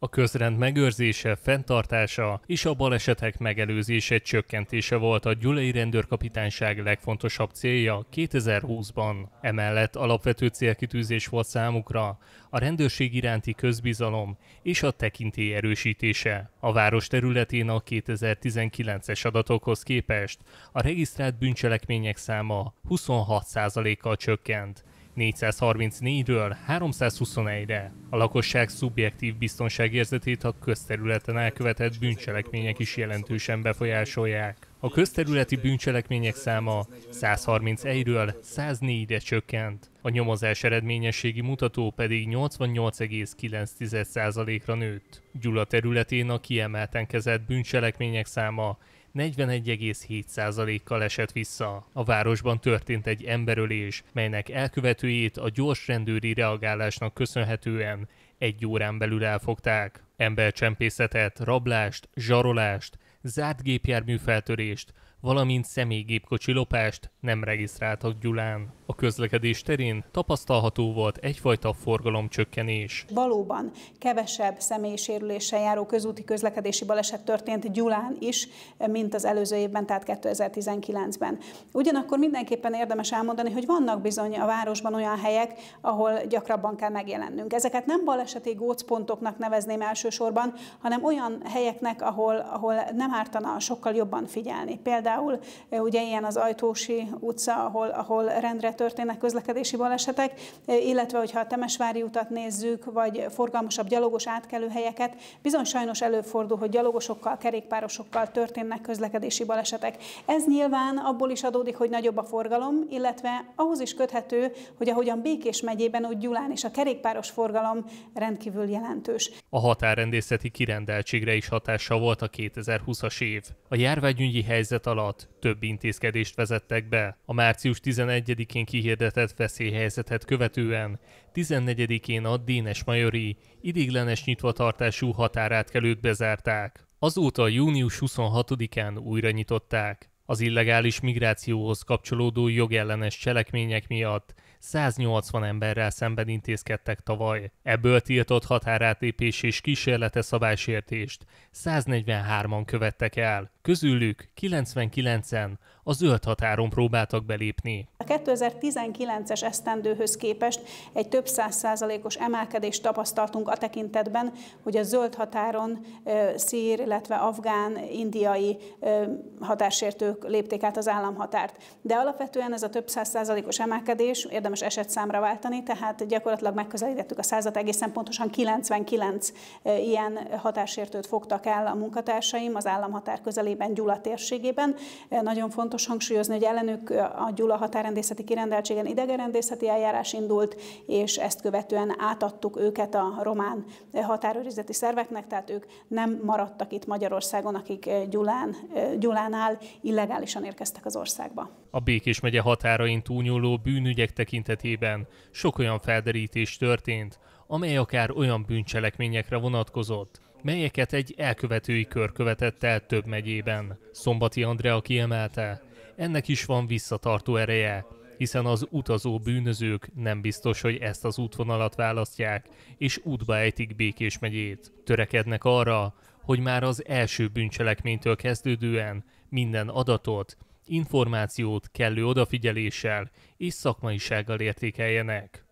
A közrend megőrzése, fenntartása és a balesetek megelőzése csökkentése volt a Gyulai Rendőrkapitányság legfontosabb célja 2020-ban. Emellett alapvető célkitűzés volt számukra a rendőrség iránti közbizalom és a tekintély erősítése. A város területén a 2019-es adatokhoz képest a regisztrált bűncselekmények száma 26%-kal csökkent, 434-ről 321-re. A lakosság szubjektív biztonságérzetét a közterületen elkövetett bűncselekmények is jelentősen befolyásolják. A közterületi bűncselekmények száma 131-ről 104-re csökkent, a nyomozás eredményességi mutató pedig 88,9%-ra nőtt. Gyula területén a kiemelten kezett bűncselekmények száma 41,7%-kal esett vissza. A városban történt egy emberölés, melynek elkövetőjét a gyors rendőri reagálásnak köszönhetően egy órán belül elfogták. Embercsempészetet, rablást, zsarolást, zárt gépjármű feltörést, valamint személygépkocsi lopást nem regisztráltak Gyulán a közlekedés terén tapasztalható volt egyfajta forgalomcsökkenés. Valóban kevesebb személyisérüléssel járó közúti közlekedési baleset történt Gyulán is, mint az előző évben, tehát 2019-ben. Ugyanakkor mindenképpen érdemes elmondani, hogy vannak bizony a városban olyan helyek, ahol gyakrabban kell megjelennünk. Ezeket nem baleseti gócpontoknak nevezném elsősorban, hanem olyan helyeknek, ahol, ahol nem ártana sokkal jobban figyelni. Például ugye ilyen az Ajtósi utca, ahol, ahol rendre történnek közlekedési balesetek, e, illetve hogyha a Temesvári utat nézzük, vagy forgalmasabb gyalogos átkelőhelyeket, bizony sajnos előfordul, hogy gyalogosokkal, kerékpárosokkal történnek közlekedési balesetek. Ez nyilván abból is adódik, hogy nagyobb a forgalom, illetve ahhoz is köthető, hogy ahogyan Békés megyében, úgy Gyulán is a kerékpáros forgalom rendkívül jelentős. A határrendészeti kirendeltségre is hatása volt a 2020-as év. A járványügyi helyzet alatt több intézkedést vezettek be. A március 11-én kihirdetett veszélyhelyzetet követően 14-én a Dénes-Majori idiglenes nyitvatartású határátkelőt bezárták. Azóta június 26-án újra nyitották. Az illegális migrációhoz kapcsolódó jogellenes cselekmények miatt 180 emberrel szemben intézkedtek tavaly. Ebből tiltott határátépés és kísérlete szabálysértést 143-an követtek el, Közülük 99-en a zöld határon próbáltak belépni. A 2019-es esztendőhöz képest egy több száz százalékos emelkedést tapasztaltunk a tekintetben, hogy a zöld határon szír, illetve afgán, indiai határsértők lépték át az államhatárt. De alapvetően ez a több száz százalékos emelkedés érdemes esetszámra váltani, tehát gyakorlatilag megközelítettük a százat, egészen pontosan 99 ilyen határsértőt fogtak el a munkatársaim az államhatár közelében megyében, Gyula térségében. Eh, nagyon fontos hangsúlyozni, hogy ellenük eh, a Gyula határrendészeti kirendeltségen idegerendészeti eljárás indult, és ezt követően átadtuk őket a román eh, határőrizeti szerveknek, tehát ők nem maradtak itt Magyarországon, akik Gyulán, Gyulánál illegálisan érkeztek az országba. A Békés megye határain túlnyúló bűnügyek tekintetében sok olyan felderítés történt, amely akár olyan bűncselekményekre vonatkozott, melyeket egy elkövetői kör követett el több megyében. Szombati Andrea kiemelte, ennek is van visszatartó ereje, hiszen az utazó bűnözők nem biztos, hogy ezt az útvonalat választják, és útba ejtik Békés megyét. Törekednek arra, hogy már az első bűncselekménytől kezdődően minden adatot, információt kellő odafigyeléssel és szakmaisággal értékeljenek.